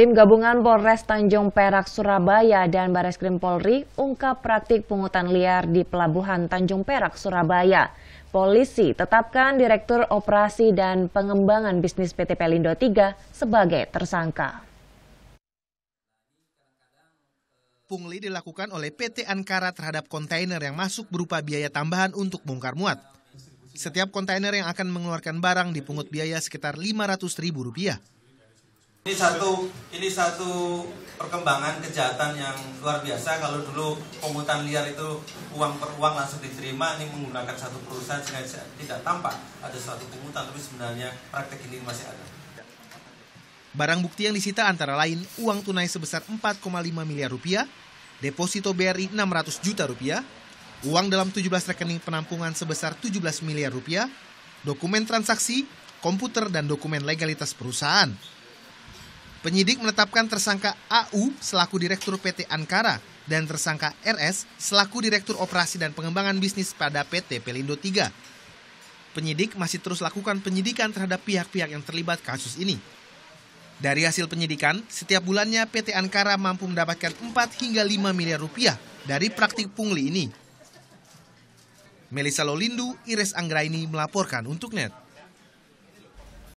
Tim gabungan Polres Tanjung Perak Surabaya dan Bareskrim Polri ungkap praktik pungutan liar di pelabuhan Tanjung Perak Surabaya. Polisi tetapkan Direktur Operasi dan Pengembangan Bisnis PT Pelindo III sebagai tersangka. Pungli dilakukan oleh PT Ankara terhadap kontainer yang masuk berupa biaya tambahan untuk bongkar muat. Setiap kontainer yang akan mengeluarkan barang dipungut biaya sekitar rp rupiah. Ini satu ini satu perkembangan kejahatan yang luar biasa kalau dulu pungutan liar itu uang per uang langsung diterima ini menggunakan satu perusahaan sehingga tidak tampak ada suatu pungutan tapi sebenarnya praktek ini masih ada. Barang bukti yang disita antara lain uang tunai sebesar 4,5 miliar rupiah, deposito BRI 600 juta rupiah, uang dalam 17 rekening penampungan sebesar 17 miliar rupiah, dokumen transaksi, komputer dan dokumen legalitas perusahaan. Penyidik menetapkan tersangka AU selaku Direktur PT Ankara dan tersangka RS selaku Direktur Operasi dan Pengembangan Bisnis pada PT Pelindo 3. Penyidik masih terus lakukan penyidikan terhadap pihak-pihak yang terlibat kasus ini. Dari hasil penyidikan, setiap bulannya PT Ankara mampu mendapatkan 4 hingga 5 miliar rupiah dari praktik pungli ini. Melisa Lolindu, Ires Anggraini melaporkan untuk NET.